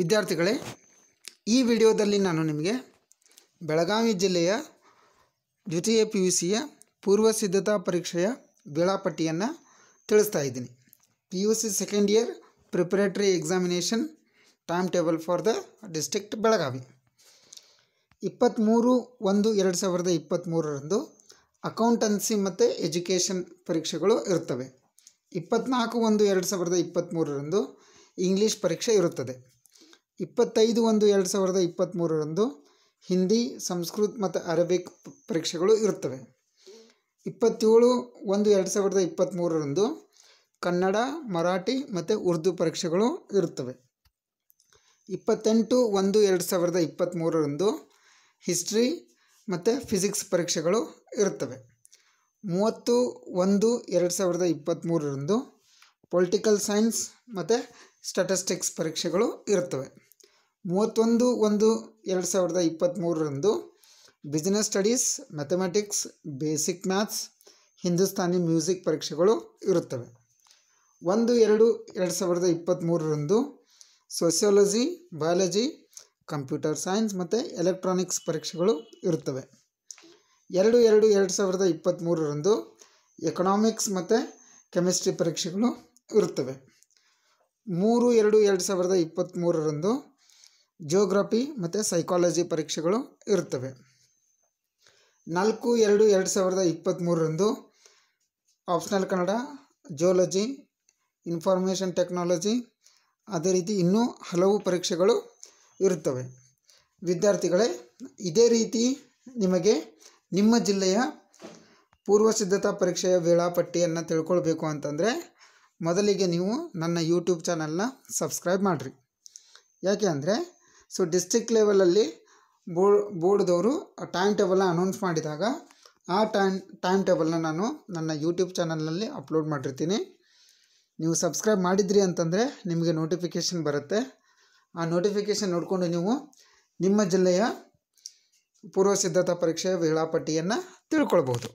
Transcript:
ವಿದ್ಯಾರ್ಥಿಗಳೇ ಈ ವಿಡಿಯೋದಲ್ಲಿ ನಾನು ನಿಮಗೆ ಬೆಳಗಾವಿ ಜಿಲ್ಲೆಯ ದ್ವಿತೀಯ ಪಿ ಯು ಸಿಯ ಪೂರ್ವ ಸಿದ್ಧತಾ ಪರೀಕ್ಷೆಯ ವೇಳಾಪಟ್ಟಿಯನ್ನು ತಿಳಿಸ್ತಾ ಇದ್ದೀನಿ P U C second year preparatory examination time table for the district Belagavi ಇಪ್ಪತ್ತ್ಮೂರು ಒಂದು ಎರಡು ಸಾವಿರದ ಇಪ್ಪತ್ತ್ಮೂರರಂದು ಅಕೌಂಟೆನ್ಸಿ ಮತ್ತು ಎಜುಕೇಷನ್ ಪರೀಕ್ಷೆಗಳು ಇರುತ್ತವೆ ಇಪ್ಪತ್ನಾಲ್ಕು ಒಂದು ಎರಡು ಸಾವಿರದ ಇಪ್ಪತ್ತ್ಮೂರರಂದು ಇಂಗ್ಲೀಷ್ ಪರೀಕ್ಷೆ ಇರುತ್ತದೆ ಇಪ್ಪತ್ತೈದು ಒಂದು ಎರಡು ಸಾವಿರದ ಇಪ್ಪತ್ತ್ಮೂರರಂದು ಹಿಂದಿ ಸಂಸ್ಕೃತ್ ಮತ್ತು ಅರೇಬಿಕ್ ಪರೀಕ್ಷೆಗಳು ಇರುತ್ತವೆ ಇಪ್ಪತ್ತೇಳು ಒಂದು ಎರಡು ಸಾವಿರದ ಇಪ್ಪತ್ತ್ಮೂರರಂದು ಕನ್ನಡ ಮರಾಠಿ ಮತ್ತು ಉರ್ದು ಪರೀಕ್ಷೆಗಳು ಇರುತ್ತವೆ ಇಪ್ಪತ್ತೆಂಟು ಒಂದು ಎರಡು ಸಾವಿರದ ಇಪ್ಪತ್ತ್ಮೂರರಂದು ಹಿಸ್ಟ್ರಿ ಮತ್ತು ಫಿಸಿಕ್ಸ್ ಪರೀಕ್ಷೆಗಳು ಇರುತ್ತವೆ ಮೂವತ್ತು ಒಂದು ಎರಡು ಸಾವಿರದ ಇಪ್ಪತ್ತ್ಮೂರರಂದು ಪೊಲಿಟಿಕಲ್ ಸೈನ್ಸ್ ಮತ್ತು ಸ್ಟಾಟಿಸ್ಟಿಕ್ಸ್ ಪರೀಕ್ಷೆಗಳು ಇರುತ್ತವೆ ಮೂವತ್ತೊಂದು ಒಂದು ಎರಡು ಸಾವಿರದ ಇಪ್ಪತ್ತ್ಮೂರರಂದು business studies mathematics basic maths Hindustani music ಪರೀಕ್ಷೆಗಳು ಇರುತ್ತವೆ ಒಂದು ಎರಡು ಎರಡು ಸಾವಿರದ ಇಪ್ಪತ್ತ್ಮೂರರಂದು ಸೋಷಿಯಾಲಜಿ ಬಯಾಲಜಿ ಕಂಪ್ಯೂಟರ್ ಸೈನ್ಸ್ ಮತ್ತು ಎಲೆಕ್ಟ್ರಾನಿಕ್ಸ್ ಪರೀಕ್ಷೆಗಳು ಇರುತ್ತವೆ ಎರಡು ಎರಡು ಎರಡು ಸಾವಿರದ ಇಪ್ಪತ್ತ್ಮೂರರಂದು ಎಕನಾಮಿಕ್ಸ್ ಮತ್ತು ಕೆಮಿಸ್ಟ್ರಿ ಪರೀಕ್ಷೆಗಳು ಇರುತ್ತವೆ ಮೂರು ಎರಡು ಎರಡು ಸಾವಿರದ ಇಪ್ಪತ್ತ್ಮೂರರಂದು ಜೋಗ್ರಫಿ ಮತ್ತು ಸೈಕಾಲಜಿ ಪರೀಕ್ಷೆಗಳು ಇರುತ್ತವೆ ನಾಲ್ಕು ಎರಡು ಎರಡು ಸಾವಿರದ ಇಪ್ಪತ್ತ್ಮೂರರಂದು optional Kannada geology information technology ಅದೇ ರೀತಿ ಇನ್ನೂ ಹಲವು ಪರೀಕ್ಷೆಗಳು ಇರುತ್ತವೆ ವಿದ್ಯಾರ್ಥಿಗಳೇ ಇದೇ ರೀತಿ ನಿಮಗೆ ನಿಮ್ಮ ಜಿಲ್ಲೆಯ ಪೂರ್ವಸಿದ್ಧತಾ ಪರೀಕ್ಷೆಯ ವೇಳಾಪಟ್ಟಿಯನ್ನು ತಿಳ್ಕೊಳ್ಬೇಕು ಅಂತಂದರೆ ಮೊದಲಿಗೆ ನೀವು ನನ್ನ ಯೂಟ್ಯೂಬ್ ಚಾನಲ್ನ ಸಬ್ಸ್ಕ್ರೈಬ್ ಮಾಡಿರಿ ಯಾಕೆ ಅಂದರೆ ಸೊ ಡಿಸ್ಟಿಕ್ ಲೆವೆಲಲ್ಲಿ ಬೋರ್ಡ್ ಬೋರ್ಡ್ದವರು ಟೈಮ್ ಟೇಬಲ್ನ ಅನೌನ್ಸ್ ಮಾಡಿದಾಗ ಆ ಟೈಮ್ ಟೈಮ್ ಟೇಬಲ್ನ ನಾನು ನನ್ನ ಯೂಟ್ಯೂಬ್ ಚಾನಲ್ನಲ್ಲಿ ಅಪ್ಲೋಡ್ ಮಾಡಿರ್ತೀನಿ ನೀವು ಸಬ್ಸ್ಕ್ರೈಬ್ ಮಾಡಿದ್ರಿ ಅಂತಂದರೆ ನಿಮಗೆ ನೋಟಿಫಿಕೇಷನ್ ಬರುತ್ತೆ ಆ ನೋಟಿಫಿಕೇಷನ್ ನೋಡಿಕೊಂಡು ನೀವು ನಿಮ್ಮ ಜಿಲ್ಲೆಯ ಪೂರ್ವ ಸಿದ್ಧತಾ ಪರೀಕ್ಷೆಯ ವೇಳಾಪಟ್ಟಿಯನ್ನು ತಿಳ್ಕೊಳ್ಬೋದು